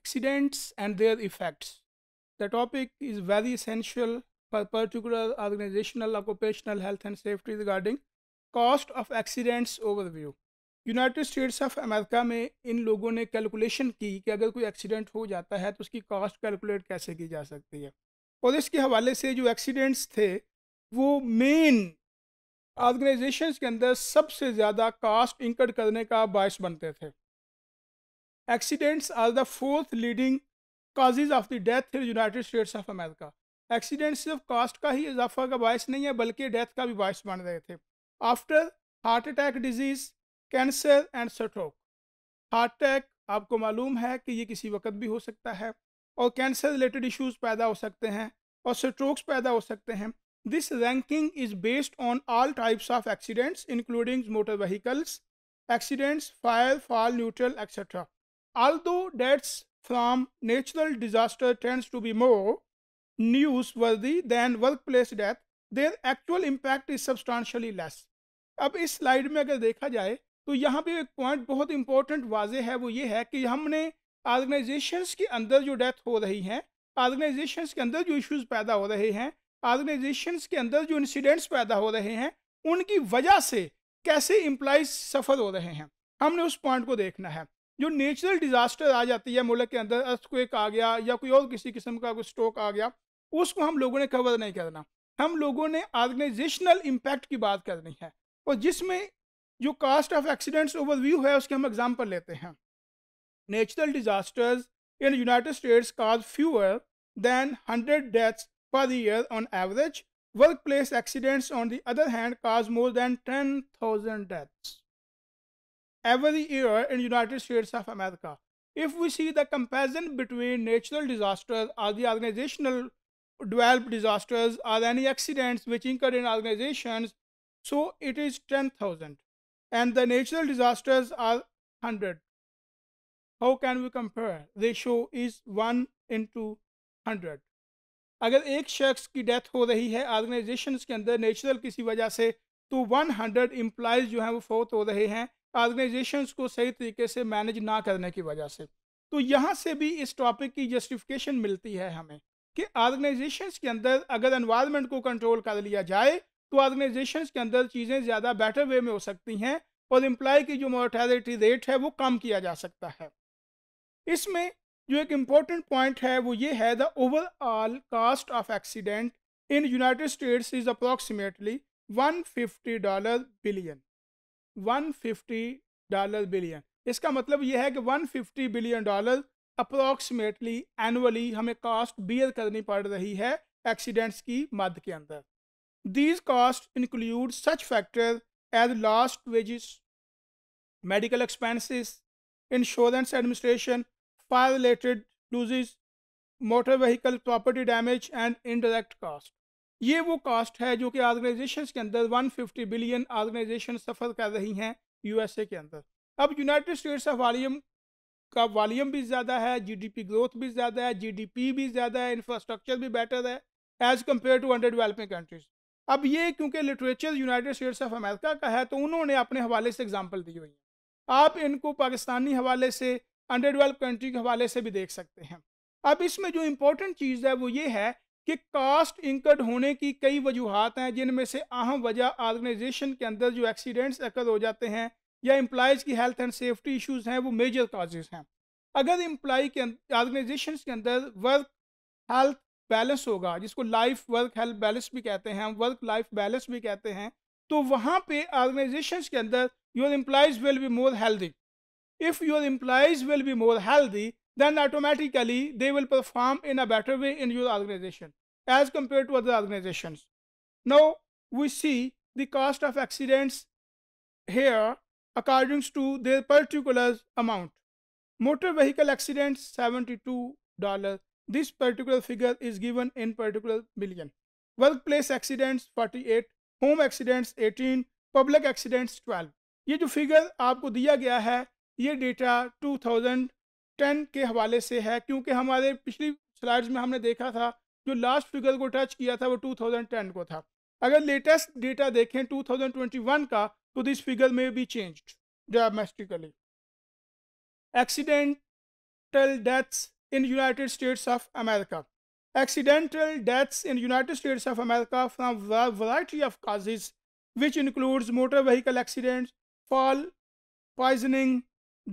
accidents and their effects. The topic is very essential for particular organizational, occupational health and safety regarding cost of accidents overview. United States of America में इन लोगों ने calculation की कि अगर कोई accident हो जाता है तो उसकी कॉस्ट कैलकुलेट कैसे की जा सकती है और इसके हवाले से जो एक्सीडेंट्स थे वो मेन ऑर्गेनाइजेशंस के अंदर सबसे ज़्यादा कॉस्ट इंकर्ड करने का बायस बनते थे accidents are the fourth leading causes of the death in United States of America accident सिर्फ कास्ट का ही इजाफा का बायस नहीं है बल्कि डेथ का भी बायस बन रहे थे after heart attack disease cancer and stroke heart attack आपको मालूम है कि ये किसी वक्त भी हो सकता है और कैंसर रिलेटेड इश्यूज पैदा हो सकते हैं और स्ट्रोक्स पैदा हो सकते हैं this ranking is based on all types of accidents including motor vehicles accidents fire fall neutral etcetera Although deaths from natural disaster tends to be more newsworthy than workplace death, their actual impact is substantially less. अब इस slide में अगर देखा जाए तो यहाँ पे एक पॉइंट बहुत इंपॉर्टेंट वाजे है वो ये है कि हमने ऑर्गेनाइजेशंस के अंदर जो डेथ हो रही हैं ऑर्गेनाइजेशंस के अंदर जो इश्यूज पैदा हो रहे हैं ऑर्गेनाइजेशंस के अंदर जो इंसिडेंट्स पैदा हो रहे हैं उनकी वजह से कैसे इम्प्लाइज सफ़र हो रहे हैं हमने उस पॉइंट को देखना है जो नेचुरल डिजास्टर आ जाती है मुल्क के अंदर अर्थक्वेक आ गया या कोई और किसी किस्म का कोई स्ट्रोक आ गया उसको हम लोगों ने कवर नहीं करना हम लोगों ने ऑर्गेनाइजेशनल इम्पैक्ट की बात करनी है और जिसमें जो कास्ट ऑफ एक्सीडेंट्स ओवरव्यू है उसके हम एग्जाम्पल लेते हैं natural disasters in United States cause fewer than hundred deaths per year on average workplace accidents on the other hand cause more than ten thousand deaths every year in United States of America. If we see the comparison between natural disasters or the organizational developed disasters or any accidents which incur in organizations, so it is 10,000 and the natural disasters are 100. How can we compare? Ratio is 1 into 100. अगर एक शख्स की death हो रही है organisation के अंदर natural किसी वजह से तो 100 हंड्रेड जो हैं वो फोर्थ हो रहे हैं ऑर्गेनाइजेशंस को सही तरीके से मैनेज ना करने की वजह से तो यहाँ से भी इस टॉपिक की जस्टिफिकेशन मिलती है हमें कि ऑर्गेनाइजेशंस के अंदर अगर एनवायरनमेंट को कंट्रोल कर लिया जाए तो ऑर्गेनाइजेशंस के अंदर चीज़ें ज़्यादा बेटर वे में हो सकती हैं और एम्प्लॉय की जो मोर्टेलिटी रेट है वो कम किया जा सकता है इसमें जो एक इम्पॉर्टेंट पॉइंट है वो ये है the overall cost of accident in United States is approximately fifty dollar billion 150 dollar billion इसका मतलब यह है कि 150 बिलियन डॉलर अप्रॉक्सीमेटली एनुअली हमें कॉस्ट बियर करनी पड़ रही है एक्सीडेंट्स की मद के अंदर these cost include such factor as lost wages medical expenses insurance administration fire related losses motor vehicle property damage and indirect cost ये वो कास्ट है जो कि ऑर्गेनाइजेशन के अंदर 150 बिलियन ऑर्गेनाइजेशन सफ़र कर रही हैं यूएसए के अंदर अब यूनाइटेड स्टेट्स ऑफ वॉलीम का वॉलीम भी ज़्यादा है जीडीपी ग्रोथ भी ज़्यादा है जीडीपी भी ज़्यादा है इंफ्रास्ट्रक्चर भी बेटर है as compare to under developing countries अब ये क्योंकि literature United States of America का है तो उन्होंने अपने हवाले से एग्जाम्पल दी हुई है आप इनको पाकिस्तानी हवाले से अंडर डेवलप कंट्री के हवाले से भी देख सकते हैं अब इसमें जो इम्पोर्टेंट चीज़ है वो ये है कि कास्ट इंकर्ड होने की कई वजूहत हैं जिनमें से अहम वजह ऑर्गेनाइजेशन के अंदर जो एक्सीडेंट्स अकद हो जाते हैं या एम्प्लॉज़ की हेल्थ एंड सेफ्टी इश्यूज हैं वो मेजर काजेज हैं अगर इम्प्लाई के ऑर्गेनाइजेशन अं-, के अंदर वर्क हेल्थ बैलेंस होगा जिसको लाइफ वर्क हेल्थ बैलेंस भी कहते हैं वर्क लाइफ बैलेंस भी कहते हैं तो वहाँ पे ऑर्गेनाइजेशन के अंदर your employees will be more healthy if your employees will be more healthy then automatically they will perform in a better way in your organisation as compared to other organizations. Now we see the cost of accidents here according to their particular amount. Motor vehicle accidents $72. This particular figure is given in particular million. Workplace accidents 48, home accidents 18, public accidents 12. ये जो figure आपको दिया गया है ये data 2010 के हवाले से है क्योंकि हमारे पिछली slides में हमने देखा था जो लास्ट फिगर को टच किया था वो 2010 को था अगर लेटेस्ट डेटा देखें 2021 का तो दिस फिगर में भी change dramatically accidental deaths in United States of America accidental deaths in United States of America from variety of causes which includes motor vehicle accident fall poisoning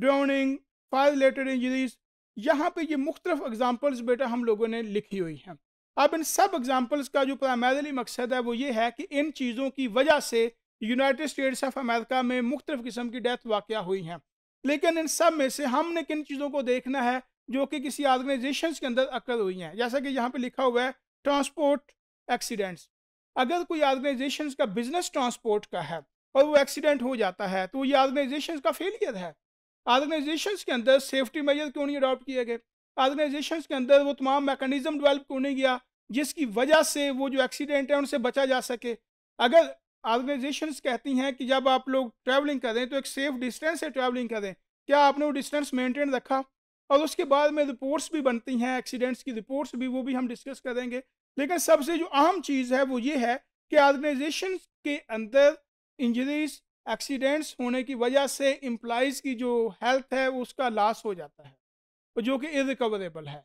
drowning fire related injuries यहाँ पर ये मुख्तलिफ examples बेटा हम लोगों ने लिखी हुई हैं अब इन सब एग्जांपल्स का जो प्राइमरली मकसद है वो ये है कि इन चीज़ों की वजह से यूनाइटेड स्टेट्स ऑफ अमेरिका में मुख्तफ किस्म की डेथ वाक़ हुई हैं लेकिन इन सब में से हमने किन चीज़ों को देखना है जो कि किसी ऑर्गेनाइजेशन के अंदर अक्ल हुई हैं जैसा कि यहाँ पर लिखा हुआ है ट्रांसपोर्ट एक्सीडेंट्स अगर कोई ऑर्गेनाइजेशन का बिजनेस ट्रांसपोर्ट का है और वो एक्सीडेंट हो जाता है तो ये ऑर्गेनाइजेशन का फेलियर है ऑर्गेनाइजेशन के अंदर सेफ्टी मेजर क्यों नहीं अडॉप्ट किए गए ऑर्गेनाइजेशन के अंदर वो तमाम मैकेनिज्म डेवलप क्यों नहीं गया जिसकी वजह से वो जो एक्सीडेंट है उनसे बचा जा सके अगर ऑर्गेनाइजेशन कहती हैं कि जब आप लोग ट्रैवलिंग करें तो एक सेफ डिस्टेंस से ट्रैवलिंग करें क्या आपने वो डिस्टेंस मेंटेन रखा और उसके बाद में रिपोर्ट्स भी बनती हैं एक्सीडेंट्स की रिपोर्ट्स भी वो भी हम डिस्कस करेंगे लेकिन सबसे जो अहम चीज़ है वो ये है कि ऑर्गेनाइजेशन के अंदर इंजरीज एक्सीडेंट्स होने की वजह से एम्प्लाइज़ की जो हेल्थ है उसका लॉस हो जाता है जो कि इरिकवरेबल है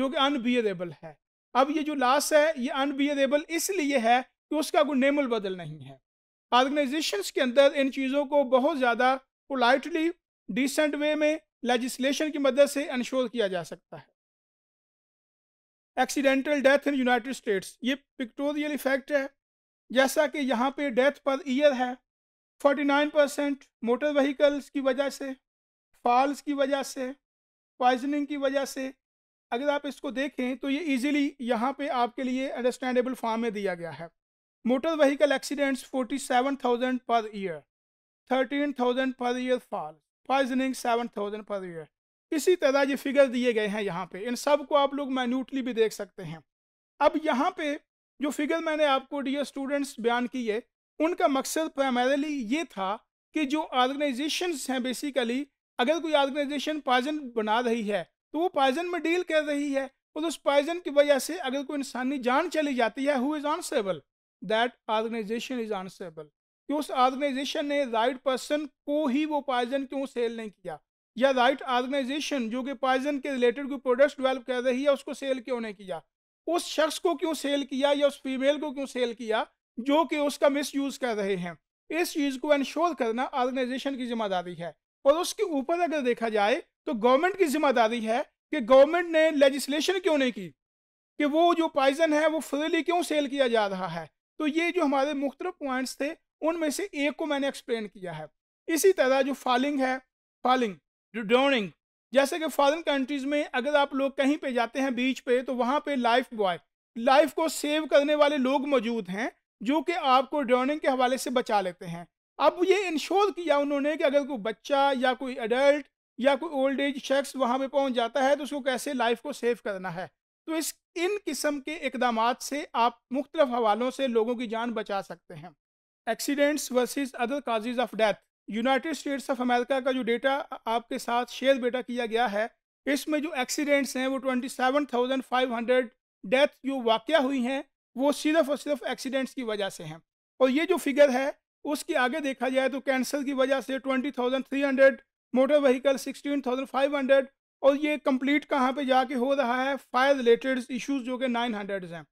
जो कि अनबियरेबल है अब ये जो लाश है ये अनबियरेबल इसलिए है कि उसका कोई नेमल बदल नहीं है ऑर्गेनाइजेशंस के अंदर इन चीज़ों को बहुत ज़्यादा पोलाइटली डिसेंट वे में लेजिस्लेशन की मदद से इंश्योर किया जा सकता है accidental death in United States ये पिक्टोरियल इफेक्ट है जैसा कि यहाँ पे डेथ पर ईयर है 49 परसेंट मोटर व्हीकल्स की वजह से फॉल्स की वजह से पॉइजनिंग की वजह से अगर आप इसको देखें तो ये इजीली यहाँ पे आपके लिए अंडरस्टैंडेबल फॉर्म में दिया गया है motor vehicle accidents 47,000 per year 13,000 per year fall poisoning 7,000 per year इसी तरह ये फिगर दिए गए हैं यहाँ पे इन सब को आप लोग माइन्यूटली भी देख सकते हैं अब यहाँ पे जो फिगर मैंने आपको डियर स्टूडेंट्स बयान किए उनका मकसद प्राइमरली ये था कि जो ऑर्गेनाइजेशन हैं बेसिकली अगर कोई ऑर्गेनाइजेशन पॉइजन बना रही है तो वो पॉइजन में डील कर रही है और उस पॉइजन की वजह से अगर कोई इंसानी जान चली जाती है who is answerable that organisation is answerable कि उस ऑर्गेनाइजेशन ने राइट पर्सन को ही वो पॉइजन क्यों सेल नहीं किया या राइट ऑर्गेनाइजेशन जो कि पॉइजन के रिलेटेड कोई प्रोडक्ट डेवलप कर रही है उसको सेल क्यों नहीं किया उस शख्स को क्यों सेल किया या उस फीमेल को क्यों सेल किया जो कि उसका मिस यूज़ कर रहे हैं इस चीज़ को इंश्योर करना ऑर्गेनाइजेशन की जिम्मेदारी है और उसके ऊपर अगर देखा जाए तो गवर्नमेंट की जिम्मेदारी है कि गवर्नमेंट ने लेजिस्लेशन क्यों नहीं की कि वो जो पॉइजन है वो फ्रीली क्यों सेल किया जा रहा है तो ये जो हमारे मुख्तल पॉइंट्स थे उनमें से एक को मैंने एक्सप्लेन किया है इसी तरह जो फॉलिंग है फॉलिंग ड्रोनिंग जैसे कि फॉरन कंट्रीज़ में अगर आप लोग कहीं पे जाते हैं बीच पे तो वहाँ पे लाइफ बॉय लाइफ को सेव करने वाले लोग मौजूद हैं जो कि आपको ड्रोनिंग के हवाले से बचा लेते हैं अब ये इंश्योर किया उन्होंने कि अगर कोई बच्चा या कोई एडल्ट या कोई ओल्ड एज शख्स वहाँ पे पहुँच जाता है तो उसको कैसे लाइफ को सेव करना है तो इस इन किस्म के इकदाम से आप मुख्तलफ हवालों से लोगों की जान बचा सकते हैं accidents versus other causes of death United States of America का जो डेटा आपके साथ शेयर बेटा किया गया है इसमें जो एक्सीडेंट्स हैं वो twenty seven thousand five hundred death जो वाक़ हुई हैं वो सिर्फ और सिर्फ एक्सीडेंट्स की वजह से हैं और ये जो फिगर है उसके आगे देखा जाए तो कैंसर की वजह से twenty thousand three hundred motor vehicle sixteen thousand five hundred और ये कंप्लीट कहाँ पे जाके हो रहा है फायर रिलेटेड इश्यूज जो कि नाइन हंड्रेड हैं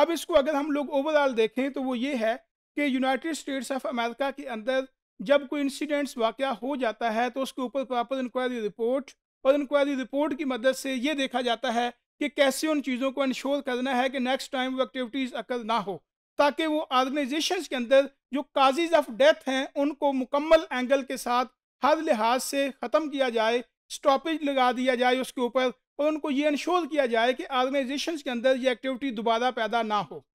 अब इसको अगर हम लोग ओवरऑल देखें तो वो ये है कि यूनाइटेड स्टेट्स ऑफ अमेरिका के अंदर जब कोई इंसिडेंट्स वाक़ हो जाता है तो उसके ऊपर प्रॉपर इंक्वायरी रिपोर्ट और इंक्वायरी रिपोर्ट की मदद से ये देखा जाता है कि कैसे उन चीज़ों को इंश्योर करना है कि नेक्स्ट टाइम वो एक्टिविटीज़ अकल ना हो ताकि वो ऑर्गेनाइजेशन के अंदर जो काजिज ऑफ डेथ हैं उनको मुकम्मल एंगल के साथ हर लिहाज से ख़त्म किया जाए स्टॉपेज लगा दिया जाए उसके ऊपर और उनको ये इंश्योर किया जाए कि ऑर्गेनाइजेशन के अंदर ये एक्टिविटी दोबारा पैदा ना हो